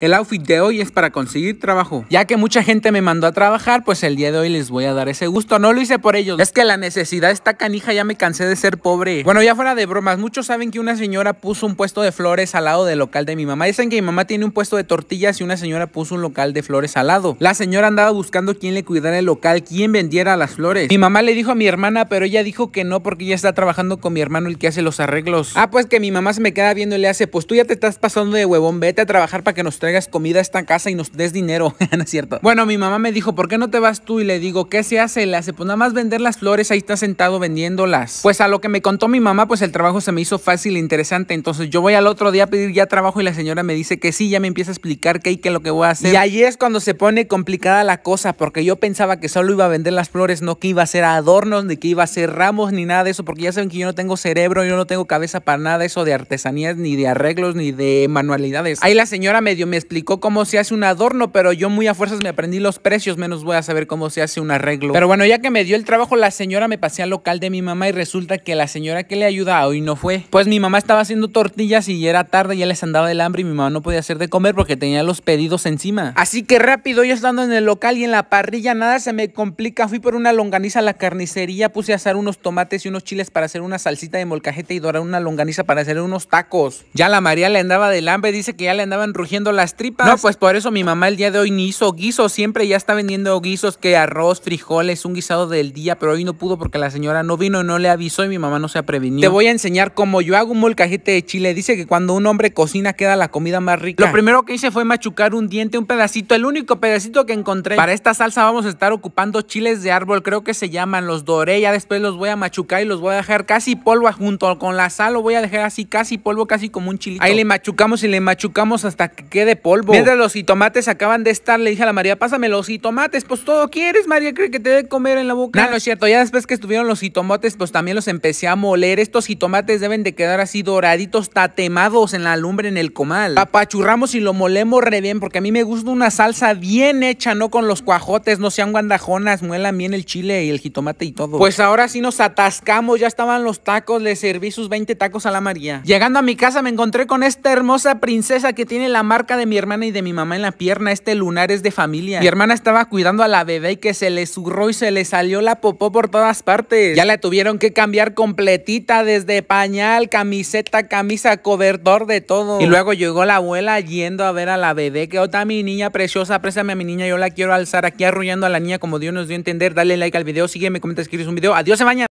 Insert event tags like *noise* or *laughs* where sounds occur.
El outfit de hoy es para conseguir trabajo. Ya que mucha gente me mandó a trabajar, pues el día de hoy les voy a dar ese gusto. No lo hice por ellos. Es que la necesidad está canija, ya me cansé de ser pobre. Bueno, ya fuera de bromas, muchos saben que una señora puso un puesto de flores al lado del local de mi mamá. Dicen que mi mamá tiene un puesto de tortillas y una señora puso un local de flores al lado. La señora andaba buscando quién le cuidara el local, quién vendiera las flores. Mi mamá le dijo a mi hermana, pero ella dijo que no porque ella está trabajando con mi hermano el que hace los arreglos. Ah, pues que mi mamá se me queda viendo y le hace, pues tú ya te estás pasando de huevón, vete a trabajar para que nos estés traigas comida a esta casa y nos des dinero, *laughs* ¿no es cierto? Bueno, mi mamá me dijo, ¿por qué no te vas tú? Y le digo, ¿qué se hace? la hace, pues nada más vender las flores, ahí está sentado vendiéndolas. Pues a lo que me contó mi mamá, pues el trabajo se me hizo fácil e interesante, entonces yo voy al otro día a pedir ya trabajo y la señora me dice que sí, ya me empieza a explicar qué y qué es lo que voy a hacer. Y ahí es cuando se pone complicada la cosa, porque yo pensaba que solo iba a vender las flores, no que iba a ser adornos, ni que iba a ser ramos, ni nada de eso, porque ya saben que yo no tengo cerebro, yo no tengo cabeza para nada eso de artesanías, ni de arreglos, ni de manualidades. Ahí la señora medio me explicó cómo se hace un adorno, pero yo muy a fuerzas me aprendí los precios, menos voy a saber cómo se hace un arreglo. Pero bueno, ya que me dio el trabajo, la señora me pasé al local de mi mamá y resulta que la señora que le ayuda hoy no fue. Pues mi mamá estaba haciendo tortillas y era tarde, ya les andaba el hambre y mi mamá no podía hacer de comer porque tenía los pedidos encima. Así que rápido, yo estando en el local y en la parrilla, nada se me complica. Fui por una longaniza a la carnicería, puse a asar unos tomates y unos chiles para hacer una salsita de molcajete y dorar una longaniza para hacer unos tacos. Ya la María le andaba del hambre, dice que ya le andaban rugiendo las tripas. No, pues por eso mi mamá el día de hoy ni hizo guiso. Siempre ya está vendiendo guisos que arroz, frijoles, un guisado del día, pero hoy no pudo porque la señora no vino, no le avisó y mi mamá no se ha prevenido. Te voy a enseñar cómo yo hago un molcajete de chile. Dice que cuando un hombre cocina queda la comida más rica. Lo primero que hice fue machucar un diente, un pedacito, el único pedacito que encontré. Para esta salsa vamos a estar ocupando chiles de árbol, creo que se llaman, los doré. Ya después los voy a machucar y los voy a dejar casi polvo junto con la sal, lo voy a dejar así casi polvo, casi como un chilito. Ahí le machucamos y le machucamos hasta que quede polvo. Mientras los jitomates acaban de estar, le dije a la María, pásame los jitomates, pues todo quieres, María, cree que te debe comer en la boca. No, no es cierto, ya después que estuvieron los jitomates, pues también los empecé a moler. Estos jitomates deben de quedar así doraditos, tatemados en la lumbre, en el comal. Papachurramos y lo molemos re bien, porque a mí me gusta una salsa bien hecha, no con los cuajotes, no sean guandajonas, muelan bien el chile y el jitomate y todo. Pues ahora sí nos atascamos, ya estaban los tacos, le serví sus 20 tacos a la María. Llegando a mi casa me encontré con esta hermosa princesa que tiene la marca de mi hermana y de mi mamá en la pierna. Este lunar es de familia. Mi hermana estaba cuidando a la bebé y que se le zurró y se le salió la popó por todas partes. Ya la tuvieron que cambiar completita desde pañal, camiseta, camisa, cobertor, de todo. Y luego llegó la abuela yendo a ver a la bebé. Que otra oh, mi niña preciosa, préstame a mi niña. Yo la quiero alzar aquí arrullando a la niña como Dios nos dio a entender. Dale like al video, sígueme, comenta escribes un video. Adiós, se baña.